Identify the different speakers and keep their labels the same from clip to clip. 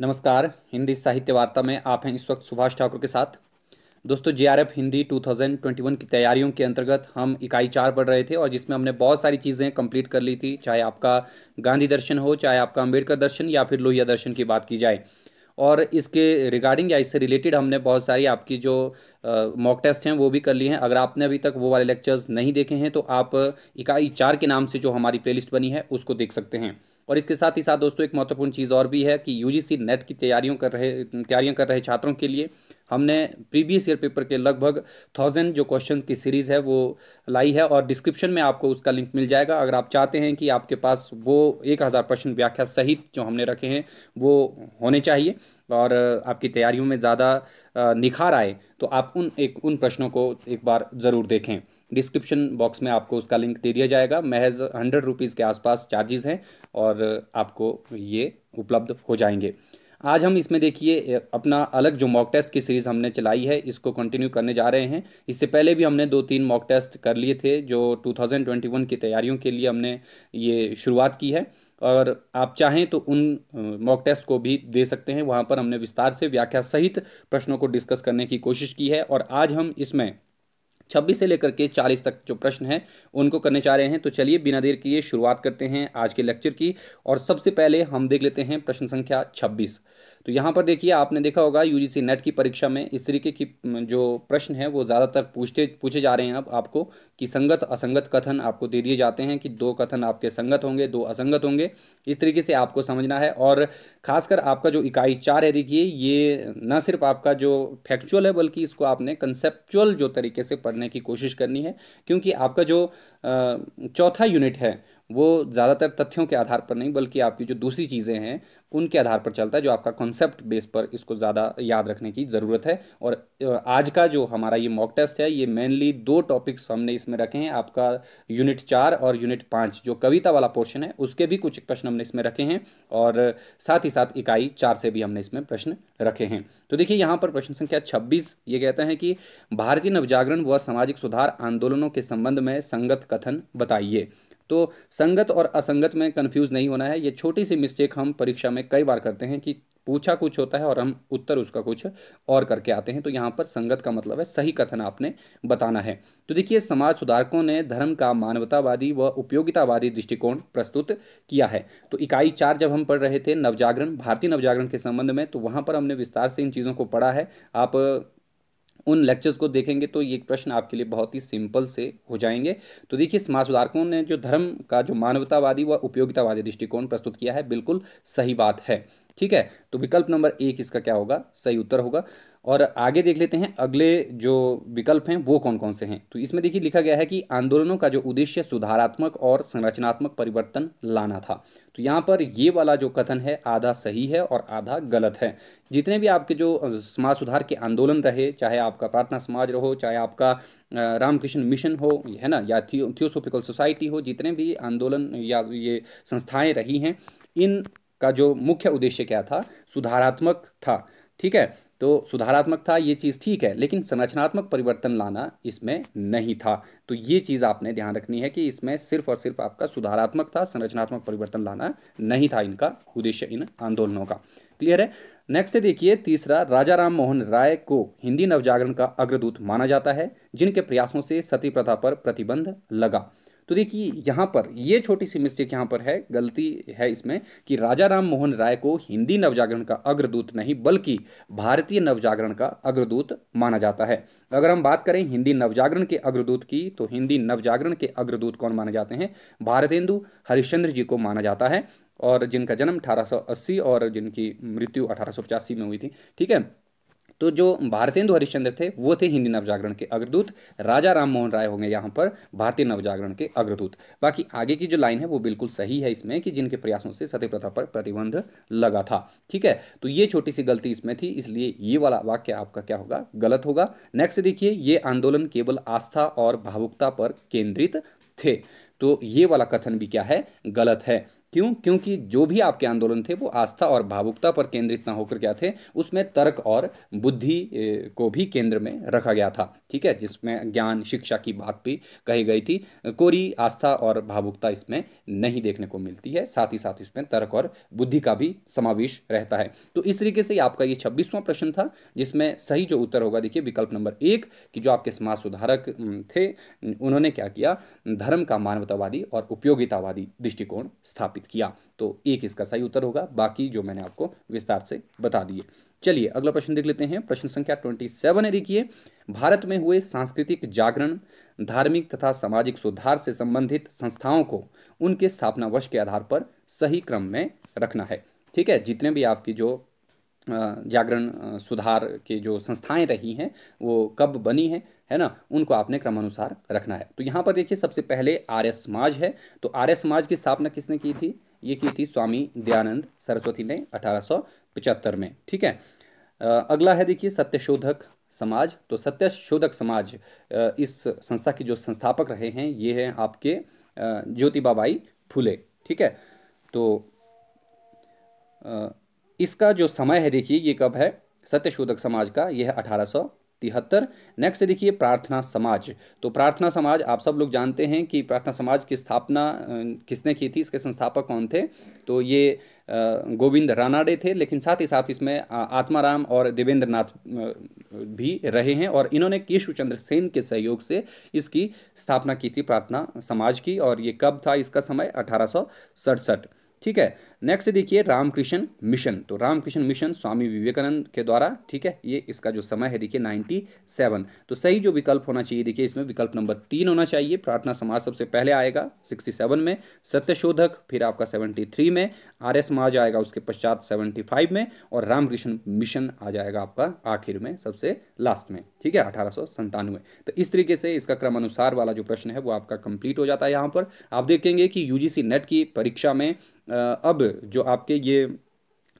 Speaker 1: नमस्कार हिंदी साहित्य वार्ता में आप हैं इस वक्त सुभाष ठाकुर के साथ दोस्तों जेआरएफ हिंदी 2021 की तैयारियों के अंतर्गत हम इकाई चार पढ़ रहे थे और जिसमें हमने बहुत सारी चीज़ें कंप्लीट कर ली थी चाहे आपका गांधी दर्शन हो चाहे आपका अंबेडकर दर्शन या फिर लोहिया दर्शन की बात की जाए और इसके रिगार्डिंग या इससे रिलेटेड हमने बहुत सारी आपकी जो मॉक टेस्ट हैं वो भी कर लिए हैं अगर आपने अभी तक वो वाले लेक्चर्स नहीं देखे हैं तो आप इकाई चार के नाम से जो हमारी प्लेलिस्ट बनी है उसको देख सकते हैं और इसके साथ ही साथ दोस्तों एक महत्वपूर्ण चीज़ और भी है कि यू नेट की तैयारियों कर रहे तैयारियां कर रहे छात्रों के लिए हमने प्रीवियस ईयर पेपर के लगभग थाउजेंड जो क्वेश्चन की सीरीज़ है वो लाई है और डिस्क्रिप्शन में आपको उसका लिंक मिल जाएगा अगर आप चाहते हैं कि आपके पास वो एक हज़ार प्रश्न व्याख्या सहित जो हमने रखे हैं वो होने चाहिए और आपकी तैयारियों में ज़्यादा निखार आए तो आप उन एक उन प्रश्नों को एक बार ज़रूर देखें डिस्क्रिप्शन बॉक्स में आपको उसका लिंक दे दिया जाएगा महज हंड्रेड रुपीज़ के आसपास चार्जेस हैं और आपको ये उपलब्ध हो जाएंगे आज हम इसमें देखिए अपना अलग जो मॉक टेस्ट की सीरीज़ हमने चलाई है इसको कंटिन्यू करने जा रहे हैं इससे पहले भी हमने दो तीन मॉक टेस्ट कर लिए थे जो 2021 की तैयारियों के लिए हमने ये शुरुआत की है और आप चाहें तो उन मॉक टेस्ट को भी दे सकते हैं वहाँ पर हमने विस्तार से व्याख्या सहित प्रश्नों को डिस्कस करने की कोशिश की है और आज हम इसमें छब्बीस से लेकर के चालीस तक जो प्रश्न है उनको करने चाह रहे हैं तो चलिए बिना देर किए शुरुआत करते हैं आज के लेक्चर की और सबसे पहले हम देख लेते हैं प्रश्न संख्या छब्बीस तो यहाँ पर देखिए आपने देखा होगा यूजीसी नेट की परीक्षा में इस तरीके की जो प्रश्न है वो ज़्यादातर पूछते पूछे जा रहे हैं अब आपको कि संगत असंगत कथन आपको दे दिए जाते हैं कि दो कथन आपके संगत होंगे दो असंगत होंगे इस तरीके से आपको समझना है और खासकर आपका जो इकाई चार है देखिए ये न सिर्फ आपका जो फैक्चुअल है बल्कि इसको आपने कंसेप्चुअल जो तरीके से पढ़ने की कोशिश करनी है क्योंकि आपका जो चौथा यूनिट है वो ज़्यादातर तथ्यों के आधार पर नहीं बल्कि आपकी जो दूसरी चीज़ें हैं उनके आधार पर चलता है जो आपका कॉन्सेप्ट बेस पर इसको ज़्यादा याद रखने की ज़रूरत है और आज का जो हमारा ये मॉक टेस्ट है ये मेनली दो टॉपिक्स हमने इसमें रखे हैं आपका यूनिट चार और यूनिट पाँच जो कविता वाला पोर्शन है उसके भी कुछ प्रश्न हमने इसमें रखे हैं और साथ ही साथ इकाई चार से भी हमने इसमें प्रश्न रखे हैं तो देखिए यहाँ पर प्रश्न संख्या छब्बीस ये कहते हैं कि भारतीय नवजागरण व सामाजिक सुधार आंदोलनों के संबंध में संगत कथन बताइए तो संगत और असंगत में कन्फ्यूज़ नहीं होना है ये छोटी सी मिस्टेक हम परीक्षा में कई बार करते हैं कि पूछा कुछ होता है और हम उत्तर उसका कुछ और करके आते हैं तो यहाँ पर संगत का मतलब है सही कथन आपने बताना है तो देखिए समाज सुधारकों ने धर्म का मानवतावादी व उपयोगितावादी दृष्टिकोण प्रस्तुत किया है तो इकाई चार जब हम पढ़ रहे थे नवजागरण भारतीय नवजागरण के संबंध में तो वहाँ पर हमने विस्तार से इन चीज़ों को पढ़ा है आप उन लेक्चर्स को देखेंगे तो ये प्रश्न आपके लिए बहुत ही सिंपल से हो जाएंगे तो देखिए समाज सुधारकों ने जो धर्म का जो मानवतावादी व उपयोगितावादी दृष्टिकोण प्रस्तुत किया है बिल्कुल सही बात है ठीक है तो विकल्प नंबर एक इसका क्या होगा सही उत्तर होगा और आगे देख लेते हैं अगले जो विकल्प हैं वो कौन कौन से हैं तो इसमें देखिए लिखा गया है कि आंदोलनों का जो उद्देश्य सुधारात्मक और संरचनात्मक परिवर्तन लाना था तो यहाँ पर ये वाला जो कथन है आधा सही है और आधा गलत है जितने भी आपके जो समाज सुधार के आंदोलन रहे चाहे आपका प्रार्थना समाज रहो चाहे आपका रामकृष्ण मिशन हो है ना या थियो थियोसोफिकल सोसाइटी हो जितने भी आंदोलन या ये संस्थाएं रही हैं इन का जो मुख्य उद्देश्य क्या था सुधारात्मक था ठीक है तो सुधारात्मक था ये चीज़ ठीक है लेकिन संरचनात्मक परिवर्तन लाना इसमें नहीं था तो ये चीज़ आपने ध्यान रखनी है कि इसमें सिर्फ और सिर्फ आपका सुधारात्मक था संरचनात्मक परिवर्तन लाना नहीं था इनका उद्देश्य इन आंदोलनों का क्लियर है नेक्स्ट देखिए तीसरा राजा राम मोहन राय को हिंदी नवजागरण का अग्रदूत माना जाता है जिनके प्रयासों से सती प्रथा पर प्रतिबंध लगा तो देखिए यहाँ पर ये छोटी सी मिस्टेक यहाँ पर है गलती है इसमें कि राजा राम मोहन राय को हिंदी नवजागरण का अग्रदूत नहीं बल्कि भारतीय नवजागरण का अग्रदूत माना जाता है अगर हम बात करें हिंदी नवजागरण के अग्रदूत की तो हिंदी नवजागरण के अग्रदूत कौन माने जाते हैं भारतेंदु हरिश्चंद्र जी को माना जाता है और जिनका जन्म 1880 और जिनकी मृत्यु अठारह में हुई थी ठीक है तो जो भारतेंदु हरिश्चंद्र थे वो थे हिंदी नवजागरण के अग्रदूत राजा राम मोहन राय होंगे यहाँ पर भारतीय नवजागरण के अग्रदूत बाकी आगे की जो लाइन है वो बिल्कुल सही है इसमें कि जिनके प्रयासों से सती प्रथा पर प्रतिबंध लगा था ठीक है तो ये छोटी सी गलती इसमें थी इसलिए ये वाला वाक्य आपका क्या होगा गलत होगा नेक्स्ट देखिए ये आंदोलन केवल आस्था और भावुकता पर केंद्रित थे तो ये वाला कथन भी क्या है गलत है क्यों क्योंकि जो भी आपके आंदोलन थे वो आस्था और भावुकता पर केंद्रित ना होकर क्या थे उसमें तर्क और बुद्धि को भी केंद्र में रखा गया था ठीक है जिसमें ज्ञान शिक्षा की बात भी कही गई थी कोरी आस्था और भावुकता इसमें नहीं देखने को मिलती है साथ ही साथ इसमें तर्क और बुद्धि का भी समावेश रहता है तो इस तरीके से आपका ये छब्बीसवां प्रश्न था जिसमें सही जो उत्तर होगा देखिए विकल्प नंबर एक कि जो आपके समाज सुधारक थे उन्होंने क्या किया धर्म का मानवतावादी और उपयोगितावादी दृष्टिकोण स्थापित स्थापित किया तो एक इसका सही उत्तर होगा बाकी जो मैंने आपको विस्तार से बता दिए चलिए अगला प्रश्न देख लेते हैं प्रश्न संख्या ट्वेंटी सेवन है देखिए भारत में हुए सांस्कृतिक जागरण धार्मिक तथा सामाजिक सुधार से संबंधित संस्थाओं को उनके स्थापना वर्ष के आधार पर सही क्रम में रखना है ठीक है जितने भी आपकी जो जागरण सुधार के जो संस्थाएं रही हैं वो कब बनी हैं है ना उनको आपने क्रमानुसार रखना है तो यहाँ पर देखिए सबसे पहले आर्य समाज है तो आर्य समाज की स्थापना किसने की थी ये की थी स्वामी दयानंद सरस्वती ने अठारह में ठीक है अगला है देखिए सत्यशोधक समाज तो सत्यशोधक समाज इस संस्था के जो संस्थापक रहे हैं ये हैं आपके ज्योतिबाबाई बाई फुले ठीक है तो इसका जो समय है देखिए ये कब है सत्यशोधक समाज का यह है अठारह तिहत्तर नेक्स्ट देखिए प्रार्थना समाज तो प्रार्थना समाज आप सब लोग जानते हैं कि प्रार्थना समाज की स्थापना किसने की थी इसके संस्थापक कौन थे तो ये गोविंद रानाडे थे लेकिन साथ ही साथ इसमें आत्माराम और देवेंद्र नाथ भी रहे हैं और इन्होंने केशव चंद्र सेन के सहयोग से इसकी स्थापना की थी प्रार्थना समाज की और ये कब था इसका समय अठारह ठीक है नेक्स्ट देखिए रामकृष्ण मिशन तो रामकृष्ण मिशन स्वामी विवेकानंद के द्वारा ठीक है ये इसका जो समय है देखिए 97 तो सही जो विकल्प होना चाहिए देखिए इसमें विकल्प नंबर तीन होना चाहिए प्रार्थना समाज सबसे पहले आएगा 67 में सत्यशोधक फिर आपका 73 में आर्य समाज आएगा उसके पश्चात फाइव में और रामकृष्ण मिशन आ जाएगा आपका आखिर में सबसे लास्ट में ठीक है अठारह तो इस तरीके से इसका क्रमानुसार वाला जो प्रश्न है वो आपका कंप्लीट हो जाता है यहाँ पर आप देखेंगे कि यूजीसी नेट की परीक्षा में अब जो आपके ये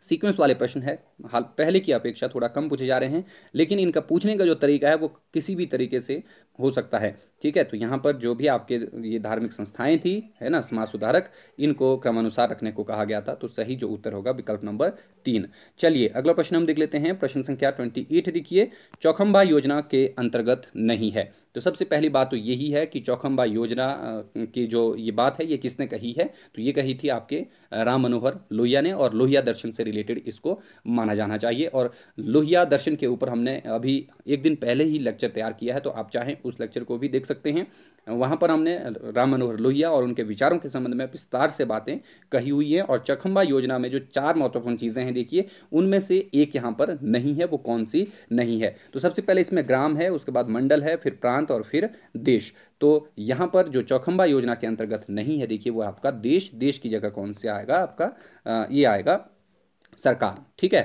Speaker 1: सीक्वेंस वाले प्रश्न है हाल पहले की अपेक्षा थोड़ा कम पूछे जा रहे हैं लेकिन इनका पूछने का जो तरीका है वो किसी भी तरीके से हो सकता है ठीक है तो यहाँ पर जो भी आपके ये धार्मिक संस्थाएं थी है ना समाज सुधारक इनको क्रमानुसार रखने को कहा गया था तो सही जो उत्तर होगा विकल्प नंबर तीन चलिए अगला प्रश्न हम देख लेते हैं प्रश्न संख्या ट्वेंटी एट देखिए चौखम्बा योजना के अंतर्गत नहीं है तो सबसे पहली बात तो यही है कि चौखम्बा योजना की जो ये बात है ये किसने कही है तो ये कही थी आपके राम मनोहर लोहिया ने और लोहिया दर्शन से रिलेटेड इसको मान माना जाना चाहिए और लोहिया दर्शन के ऊपर हमने अभी एक दिन पहले ही लेक्चर तैयार किया है तो आप चाहें उस लेक्चर को भी देख सकते हैं वहाँ पर हमने राम मनोहर लोहिया और उनके विचारों के संबंध में विस्तार से बातें कही हुई हैं और चखम्बा योजना में जो चार महत्वपूर्ण चीज़ें हैं देखिए उनमें से एक यहाँ पर नहीं है वो कौन सी नहीं है तो सबसे पहले इसमें ग्राम है उसके बाद मंडल है फिर प्रांत और फिर देश तो यहाँ पर जो चौखंबा योजना के अंतर्गत नहीं है देखिए वो आपका देश देश की जगह कौन से आएगा आपका ये आएगा सरकार ठीक है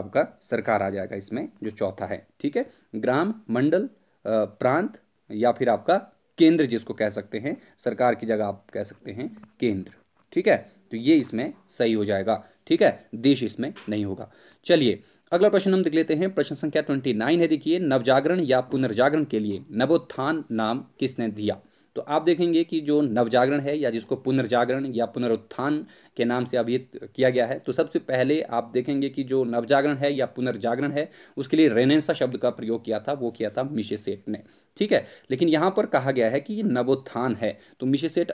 Speaker 1: आपका सरकार आ जाएगा इसमें जो चौथा है ठीक है ग्राम मंडल प्रांत या फिर आपका केंद्र जिसको कह सकते हैं सरकार की जगह आप कह सकते हैं केंद्र ठीक है तो ये इसमें सही हो जाएगा ठीक है देश इसमें नहीं होगा चलिए अगला प्रश्न हम देख लेते हैं प्रश्न संख्या ट्वेंटी नाइन है देखिए नवजागरण या पुनर्जागरण के लिए नवोत्थान नाम किसने दिया तो आप देखेंगे कि जो नवजागरण है या जिसको पुनर्जागरण या पुनरुत्थान के नाम से अभी किया गया है तो सबसे पहले आप देखेंगे कि जो नवजागरण है या पुनर्जागरण है उसके लिए रेनेसा शब्द का प्रयोग किया था वो किया था मिशेसेट ने ठीक है लेकिन यहाँ पर कहा गया है कि ये नवोत्थान है तो मिशेसेट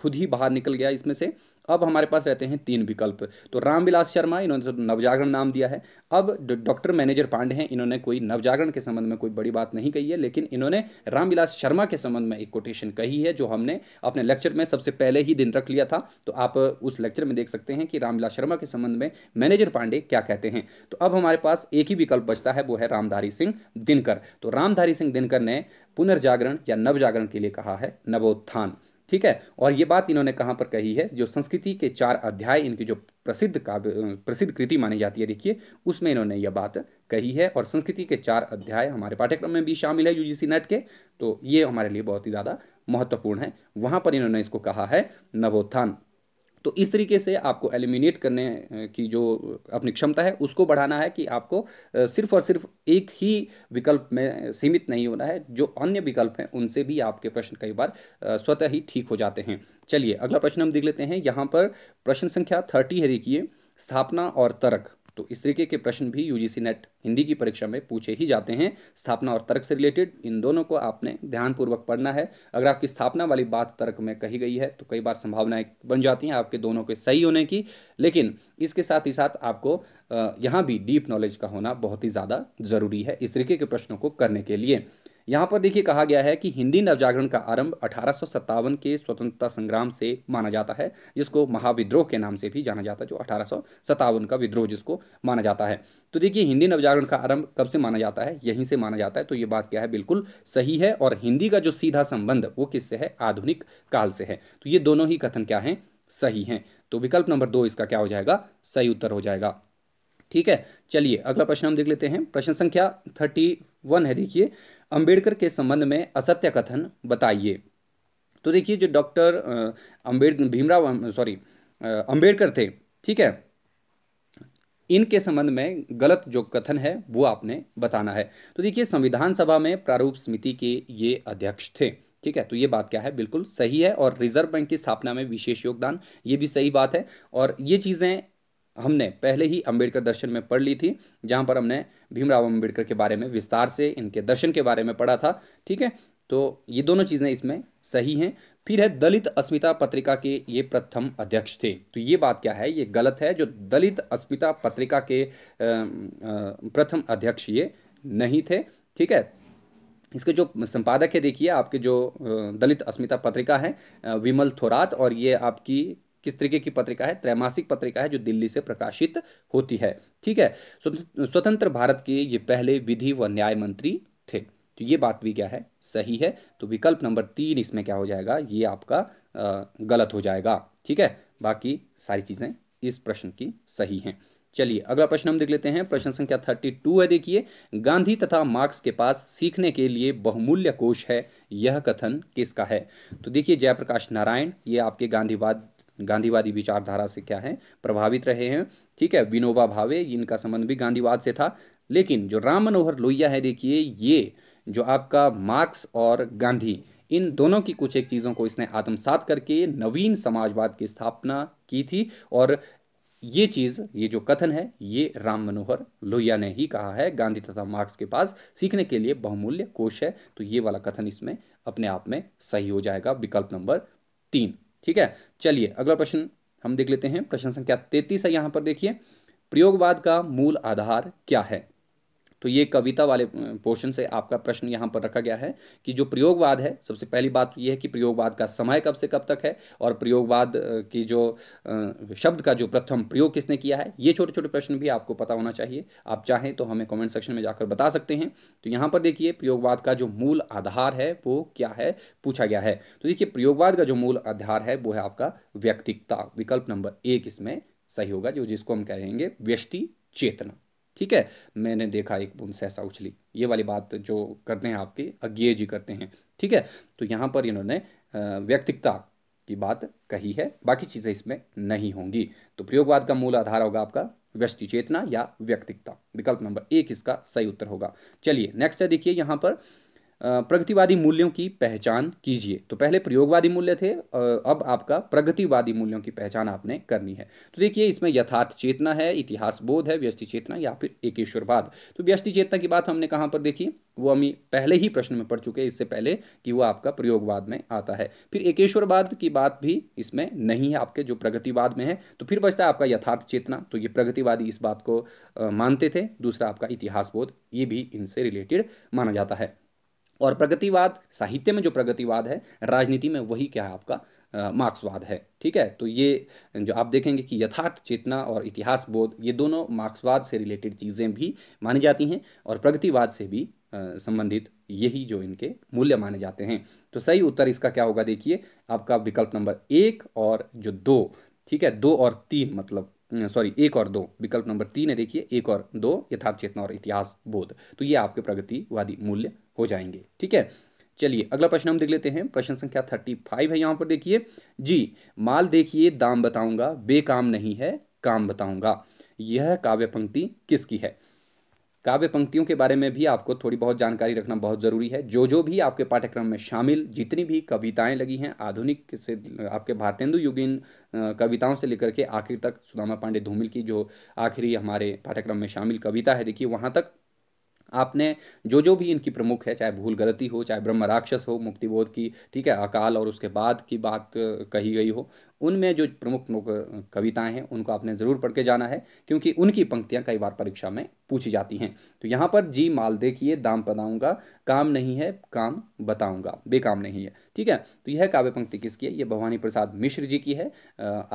Speaker 1: खुद ही बाहर निकल गया इसमें से अब हमारे पास रहते हैं तीन विकल्प तो रामविलास शर्मा इन्होंने तो नवजागरण नाम दिया है अब डॉक्टर मैनेजर पांडे हैं इन्होंने कोई नवजागरण के संबंध में कोई बड़ी बात नहीं कही है लेकिन इन्होंने रामविलास शर्मा के संबंध में एक कोटेशन कही है जो हमने अपने लेक्चर में सबसे पहले ही दिन रख लिया था तो आप उस लेक्चर में देख सकते हैं कि रामविलास शर्मा के संबंध में मैनेजर पांडे क्या कहते हैं तो अब हमारे पास एक ही विकल्प बचता है वो है रामधारी सिंह दिनकर तो रामधारी सिंह दिनकर ने पुनर्जागरण या नवजागरण के लिए कहा है नवोत्थान ठीक है और ये बात इन्होंने कहाँ पर कही है जो संस्कृति के चार अध्याय इनकी जो प्रसिद्ध काव्य प्रसिद्ध कृति मानी जाती है देखिए उसमें इन्होंने यह बात कही है और संस्कृति के चार अध्याय हमारे पाठ्यक्रम में भी शामिल है यूजीसी नेट के तो ये हमारे लिए बहुत ही ज़्यादा महत्वपूर्ण है वहाँ पर इन्होंने इसको कहा है नवोत्थान तो इस तरीके से आपको एलिमिनेट करने की जो अपनी क्षमता है उसको बढ़ाना है कि आपको सिर्फ और सिर्फ एक ही विकल्प में सीमित नहीं होना है जो अन्य विकल्प हैं उनसे भी आपके प्रश्न कई बार स्वतः ही ठीक हो जाते हैं चलिए अगला प्रश्न हम देख लेते हैं यहाँ पर प्रश्न संख्या थर्टी है देखिए स्थापना और तर्क तो इस तरीके के प्रश्न भी यूजीसी नेट हिंदी की परीक्षा में पूछे ही जाते हैं स्थापना और तर्क से रिलेटेड इन दोनों को आपने ध्यानपूर्वक पढ़ना है अगर आपकी स्थापना वाली बात तर्क में कही गई है तो कई बार संभावनाएं बन जाती हैं आपके दोनों के सही होने की लेकिन इसके साथ ही साथ आपको यहाँ भी डीप नॉलेज का होना बहुत ही ज़्यादा ज़रूरी है इस तरीके के प्रश्नों को करने के लिए यहाँ पर देखिए कहा गया है कि हिंदी नवजागरण का आरंभ अठारह के स्वतंत्रता संग्राम से माना जाता है जिसको महाविद्रोह के नाम से भी जाना जाता है जो अठारह का विद्रोह जिसको माना जाता है तो देखिए हिंदी नवजागरण का आरंभ कब से माना जाता है यहीं से माना जाता है तो ये बात क्या है बिल्कुल सही है और हिंदी का जो सीधा संबंध वो किससे है आधुनिक काल से है तो ये दोनों ही कथन क्या है सही है तो विकल्प नंबर दो इसका क्या हो जाएगा सही उत्तर हो जाएगा ठीक है चलिए अगला प्रश्न हम देख लेते हैं प्रश्न संख्या थर्टी वन है देखिए अंबेडकर के संबंध में असत्य कथन बताइए तो देखिए जो डॉक्टर अंबेड भीमराव अं, सॉरी अंबेडकर थे ठीक है इनके संबंध में गलत जो कथन है वो आपने बताना है तो देखिए संविधान सभा में प्रारूप समिति के ये अध्यक्ष थे ठीक है तो ये बात क्या है बिल्कुल सही है और रिजर्व बैंक की स्थापना में विशेष योगदान ये भी सही बात है और ये चीज़ें हमने पहले ही अंबेडकर दर्शन में पढ़ ली थी जहाँ पर हमने भीमराव अंबेडकर के बारे में विस्तार से इनके दर्शन के बारे में पढ़ा था ठीक है तो ये दोनों चीज़ें इसमें सही हैं फिर है दलित अस्मिता पत्रिका के ये प्रथम अध्यक्ष थे तो ये बात क्या है ये गलत है जो दलित अस्मिता पत्रिका के प्रथम अध्यक्ष ये नहीं थे ठीक है इसके जो संपादक है देखिए आपके जो दलित अस्मिता पत्रिका है विमल थोरात और ये आपकी किस तरीके की पत्रिका है त्रैमासिक पत्रिका है जो दिल्ली से प्रकाशित होती है ठीक है स्वतंत्र भारत के ये पहले विधि व न्याय मंत्री थे तो ये बात भी क्या है सही है तो विकल्प नंबर तीन इसमें क्या हो जाएगा ये आपका गलत हो जाएगा ठीक है बाकी सारी चीज़ें इस प्रश्न की सही हैं चलिए अगला प्रश्न हम देख लेते हैं प्रश्न संख्या थर्टी टू है देखिए गांधी तथा मार्क्स के पास सीखने के लिए बहुमूल्य कोश है यह कथन किसका है तो देखिए जयप्रकाश नारायण ये आपके गांधीवाद गांधीवादी विचारधारा से क्या है प्रभावित रहे हैं ठीक है विनोबा भावे इनका संबंध भी गांधीवाद से था लेकिन जो राम मनोहर लोहिया है देखिए ये जो आपका मार्क्स और गांधी इन दोनों की कुछ एक चीज़ों को इसने आत्मसात करके नवीन समाजवाद की स्थापना की थी और ये चीज़ ये जो कथन है ये राम मनोहर लोहिया ने ही कहा है गांधी तथा मार्क्स के पास सीखने के लिए बहुमूल्य कोश है तो ये वाला कथन इसमें अपने आप में सही हो जाएगा विकल्प नंबर तीन ठीक है चलिए अगला प्रश्न हम देख लेते हैं प्रश्न संख्या तैतीस है यहां पर देखिए प्रयोगवाद का मूल आधार क्या है तो ये कविता वाले पोर्शन से आपका प्रश्न यहाँ पर रखा गया है कि जो प्रयोगवाद है सबसे पहली बात तो यह है कि प्रयोगवाद का समय कब से कब तक है और प्रयोगवाद की जो शब्द का जो प्रथम प्रयोग किसने किया है ये छोटे छोटे प्रश्न भी आपको पता होना चाहिए आप चाहें तो हमें कमेंट सेक्शन में जाकर बता सकते हैं तो यहाँ पर देखिए प्रयोगवाद का जो मूल आधार है वो क्या है पूछा गया है तो देखिए प्रयोगवाद का जो मूल आधार है वो है आपका व्यक्तिकता विकल्प नंबर एक इसमें सही होगा जो जिसको हम कहेंगे व्यष्टि चेतना ठीक है मैंने देखा एक बूंद सहसा उछली ये वाली बात जो करते हैं आपके अज्ञे जी करते हैं ठीक है तो यहाँ पर इन्होंने व्यक्तिकता की बात कही है बाकी चीज़ें इसमें नहीं होंगी तो प्रयोगवाद का मूल आधार होगा आपका व्यस्टि चेतना या व्यक्तिकता विकल्प नंबर एक इसका सही उत्तर होगा चलिए नेक्स्ट है देखिए यहाँ पर प्रगतिवादी मूल्यों की पहचान कीजिए तो पहले प्रयोगवादी मूल्य थे अब आपका प्रगतिवादी मूल्यों की पहचान आपने करनी है तो देखिए इसमें यथार्थ चेतना है इतिहास बोध है व्यस्टि चेतना या फिर एकेश्वरवाद तो व्यस्टि चेतना की बात हमने कहाँ पर देखी वो हम पहले ही प्रश्न में पढ़ चुके हैं इससे पहले कि वो आपका प्रयोगवाद में आता है फिर एकेश्वरवाद की बात भी इसमें नहीं है आपके जो प्रगतिवाद में है तो फिर बचता है आपका यथार्थ चेतना तो ये प्रगतिवादी इस बात को मानते थे दूसरा आपका इतिहास बोध ये भी इनसे रिलेटेड माना जाता है और प्रगतिवाद साहित्य में जो प्रगतिवाद है राजनीति में वही क्या है आपका मार्क्सवाद है ठीक है तो ये जो आप देखेंगे कि यथार्थ चेतना और इतिहास बोध ये दोनों मार्क्सवाद से रिलेटेड चीज़ें भी मानी जाती हैं और प्रगतिवाद से भी संबंधित यही जो इनके मूल्य माने जाते हैं तो सही उत्तर इसका क्या होगा देखिए आपका विकल्प नंबर एक और जो दो ठीक है दो और तीन मतलब सॉरी एक और दो विकल्प नंबर तीन है देखिए एक और दो यथार्थ चेतना और इतिहास बोध तो ये आपके प्रगतिवादी मूल्य हो जाएंगे ठीक है चलिए अगला प्रश्न हम देख लेते हैं प्रश्न संख्या थर्टी फाइव है यहाँ पर देखिए जी माल देखिए दाम बताऊंगा बेकाम नहीं है काम बताऊंगा यह काव्य पंक्ति किसकी है काव्य पंक्तियों के बारे में भी आपको थोड़ी बहुत जानकारी रखना बहुत ज़रूरी है जो जो भी आपके पाठ्यक्रम में शामिल जितनी भी कविताएं लगी हैं आधुनिक से आपके भारतेंदु युगीन कविताओं से लेकर के आखिर तक सुदामा पांडे धूमिल की जो आखिरी हमारे पाठ्यक्रम में शामिल कविता है देखिए वहाँ तक आपने जो जो भी इनकी प्रमुख है चाहे भूल गलती हो चाहे ब्रह्म राक्षस हो मुक्तिबोध की ठीक है अकाल और उसके बाद की बात कही गई हो उनमें जो प्रमुख प्रमुख कविताएं हैं उनको आपने ज़रूर पढ़ के जाना है क्योंकि उनकी पंक्तियां कई बार परीक्षा में पूछी जाती हैं तो यहाँ पर जी माल देखिए दाम बताऊँगा काम नहीं है काम बताऊँगा बेकाम नहीं है ठीक है तो यह काव्य पंक्ति किसकी है ये भवानी प्रसाद मिश्र जी की है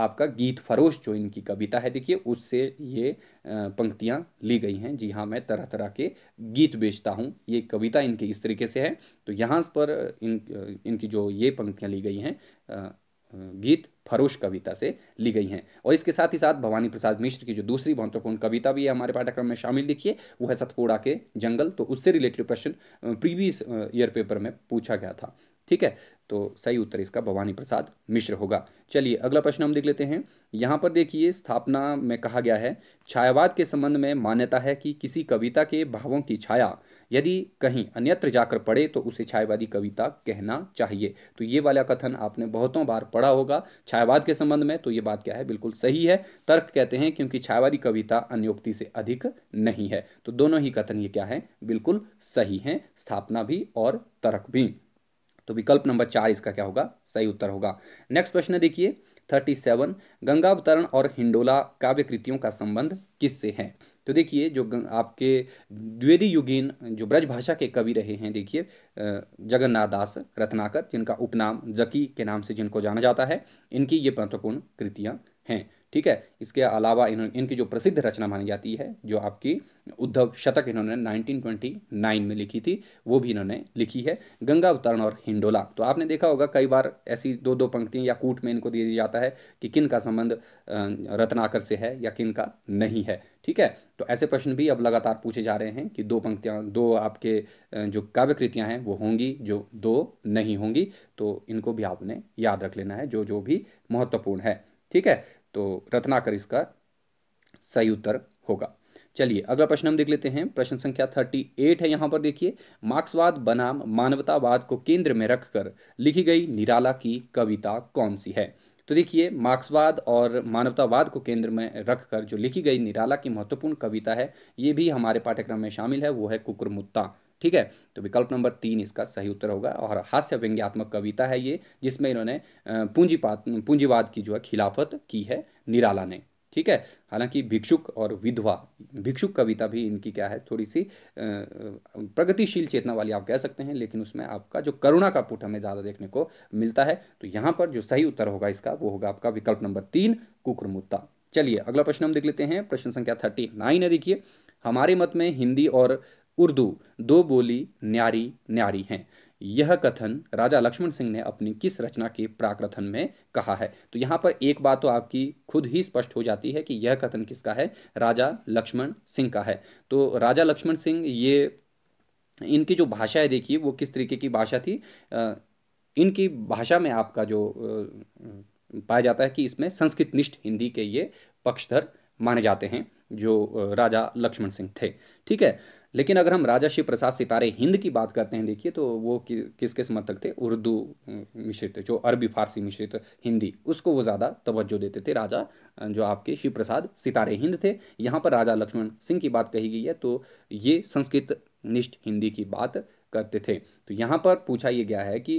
Speaker 1: आपका गीत फरोश जो इनकी कविता है देखिए उससे ये पंक्तियाँ ली गई हैं जी हाँ मैं तरह तरह के गीत बेचता हूँ ये कविता इनकी इस तरीके से है तो यहाँ पर इन इनकी जो ये पंक्तियाँ ली गई हैं गीत फरोश कविता से ली गई हैं और इसके साथ ही साथ भवानी प्रसाद मिश्र की जो दूसरी महत्वपूर्ण कविता भी है हमारे पाठ्यक्रम में शामिल देखिए वो है सतपोड़ा के जंगल तो उससे related question previous year paper में पूछा गया था ठीक है तो सही उत्तर इसका भवानी प्रसाद मिश्र होगा चलिए अगला प्रश्न हम देख लेते हैं यहाँ पर देखिए स्थापना में कहा गया है छायावाद के संबंध में मान्यता है कि किसी कविता के भावों की छाया यदि कहीं अन्यत्र जाकर पढ़े तो उसे छायावादी कविता कहना चाहिए तो ये वाला कथन आपने बहुतों बार पढ़ा होगा छायावाद के संबंध में तो ये बात क्या है बिल्कुल सही है तर्क कहते हैं क्योंकि छायावादी कविता अन्योक्ति से अधिक नहीं है तो दोनों ही कथन ये क्या है बिल्कुल सही है स्थापना भी और तर्क भी तो विकल्प नंबर चार इसका क्या होगा सही उत्तर होगा नेक्स्ट प्रश्न देखिए थर्टी सेवन गंगावतरण और हिंडोला काव्य कृतियों का संबंध किससे है तो देखिए जो आपके द्विवेदी युगीन जो ब्रजभाषा के कवि रहे हैं देखिए जगन्नाथ दास रत्नाकर जिनका उपनाम जकी के नाम से जिनको जाना जाता है इनकी ये महत्वपूर्ण कृतियाँ हैं ठीक है इसके अलावा इन्होंने इनकी जो प्रसिद्ध रचना मानी जाती है जो आपकी उद्धव शतक इन्होंने 1929 में लिखी थी वो भी इन्होंने लिखी है गंगा अवतरण और हिंडोला तो आपने देखा होगा कई बार ऐसी दो दो पंक्तियाँ या कूट में इनको दिया जाता है कि किन का संबंध रत्नाकर से है या किन का नहीं है ठीक है तो ऐसे प्रश्न भी अब लगातार पूछे जा रहे हैं कि दो पंक्तियाँ दो आपके जो काव्य कृतियाँ हैं वो होंगी जो दो नहीं होंगी तो इनको भी आपने याद रख लेना है जो जो भी महत्वपूर्ण है ठीक है तो रत्नाकर इसका सही उत्तर होगा चलिए अगला प्रश्न हम देख लेते हैं प्रश्न संख्या थर्टी एट है यहाँ पर देखिए मार्क्सवाद बनाम मानवतावाद को केंद्र में रखकर लिखी गई निराला की कविता कौन सी है तो देखिए मार्क्सवाद और मानवतावाद को केंद्र में रखकर जो लिखी गई निराला की महत्वपूर्ण कविता है ये भी हमारे पाठ्यक्रम में शामिल है वो है कुकुरमुत्ता ठीक है तो विकल्प नंबर तीन इसका सही उत्तर होगा और हास्य व्यंग्यात्मक कविता है ये जिसमें इन्होंने पूंजीपात पूंजीवाद की जो है खिलाफत की है निराला ने ठीक है हालांकि भिक्षुक और विधवा भिक्षुक कविता भी इनकी क्या है थोड़ी सी प्रगतिशील चेतना वाली आप कह सकते हैं लेकिन उसमें आपका जो करुणा का पुट हमें ज़्यादा देखने को मिलता है तो यहाँ पर जो सही उत्तर होगा इसका वो होगा आपका विकल्प नंबर तीन कुकर चलिए अगला प्रश्न हम देख लेते हैं प्रश्न संख्या थर्टी नाइन है देखिए हमारे मत में हिंदी और उर्दू दो बोली न्यारी न्यारी हैं यह कथन राजा लक्ष्मण सिंह ने अपनी किस रचना के प्राकथन में कहा है तो यहाँ पर एक बात तो आपकी खुद ही स्पष्ट हो जाती है कि यह कथन किसका है राजा लक्ष्मण सिंह का है तो राजा लक्ष्मण सिंह ये इनकी जो भाषा है देखिए वो किस तरीके की भाषा थी इनकी भाषा में आपका जो पाया जाता है कि इसमें संस्कृत निष्ठ हिंदी के ये पक्षधर माने जाते हैं जो राजा लक्ष्मण सिंह थे ठीक है लेकिन अगर हम राजा शिव प्रसाद सितारे हिंद की बात करते हैं देखिए तो वो कि, किसके समर्थक थे उर्दू मिश्रित जो अरबी फारसी मिश्रित हिंदी उसको वो ज़्यादा तवज्जो देते थे राजा जो आपके शिव प्रसाद सितारे हिंद थे यहाँ पर राजा लक्ष्मण सिंह की बात कही गई है तो ये संस्कृत निष्ठ हिंदी की बात करते थे तो यहाँ पर पूछा ये गया है कि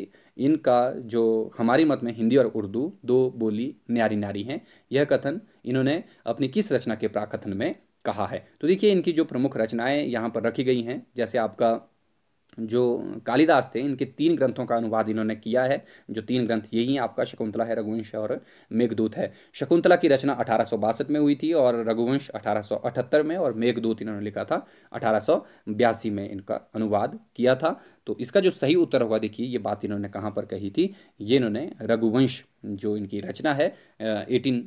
Speaker 1: इनका जो हमारे मत में हिंदी और उर्दू दो बोली न्यारी न्यारी हैं यह कथन इन्होंने अपनी किस रचना के प्राकथन में कहा है तो देखिए इनकी जो प्रमुख रचनाएं यहाँ पर रखी गई हैं जैसे आपका जो कालिदास थे इनके तीन ग्रंथों का अनुवाद इन्होंने किया है जो तीन ग्रंथ यही है आपका शकुंतला है रघुवंश और मेघदूत है शकुंतला की रचना अठारह में हुई थी और रघुवंश अठारह में और मेघदूत इन्होंने लिखा था अठारह में इनका अनुवाद किया था तो इसका जो सही उत्तर होगा देखिए ये बात इन्होंने कहाँ पर कही थी ये इन्होंने रघुवंश जो इनकी रचना है एटीन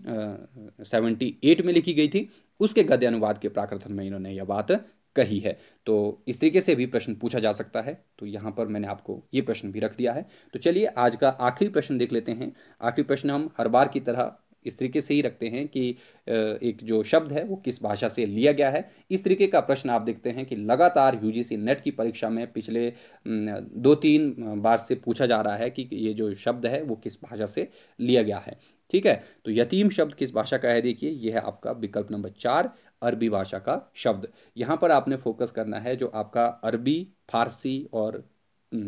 Speaker 1: सेवेंटी एट में लिखी गई थी उसके गद्य अनुवाद के प्राकृतन में इन्होंने यह बात कही है तो इस तरीके से भी प्रश्न पूछा जा सकता है तो यहाँ पर मैंने आपको ये प्रश्न भी रख दिया है तो चलिए आज का आखिरी प्रश्न देख लेते हैं आखिरी प्रश्न हम हर बार की तरह इस तरीके से ही रखते हैं कि एक जो शब्द है वो किस भाषा से लिया गया है इस तरीके का प्रश्न आप देखते हैं कि लगातार यूजीसी नेट की परीक्षा में पिछले दो तीन बार से पूछा जा रहा है कि ये जो शब्द है वो किस भाषा से लिया गया है ठीक है तो यतीम शब्द किस भाषा का है देखिए यह है आपका विकल्प नंबर चार अरबी भाषा का शब्द यहाँ पर आपने फोकस करना है जो आपका अरबी फारसी और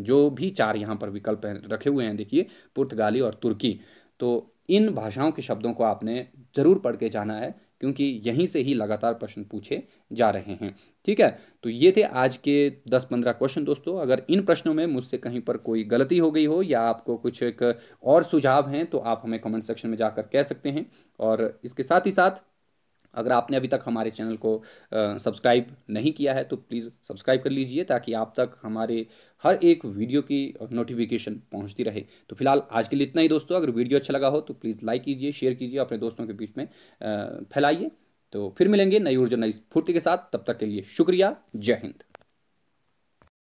Speaker 1: जो भी चार यहाँ पर विकल्प रखे हुए हैं देखिए पुर्तगाली और तुर्की तो इन भाषाओं के शब्दों को आपने ज़रूर पढ़ के जाना है क्योंकि यहीं से ही लगातार प्रश्न पूछे जा रहे हैं ठीक है तो ये थे आज के 10-15 क्वेश्चन दोस्तों अगर इन प्रश्नों में मुझसे कहीं पर कोई गलती हो गई हो या आपको कुछ एक और सुझाव हैं तो आप हमें कमेंट सेक्शन में जाकर कह सकते हैं और इसके साथ ही साथ अगर आपने अभी तक हमारे चैनल को सब्सक्राइब नहीं किया है तो प्लीज़ सब्सक्राइब कर लीजिए ताकि आप तक हमारे हर एक वीडियो की नोटिफिकेशन पहुंचती रहे तो फिलहाल आज के लिए इतना ही दोस्तों अगर वीडियो अच्छा लगा हो तो प्लीज़ लाइक कीजिए शेयर कीजिए अपने दोस्तों के बीच में फैलाइए तो फिर मिलेंगे नई ऊर्जा नई स्फूर्ति के साथ तब तक के लिए शुक्रिया जय हिंद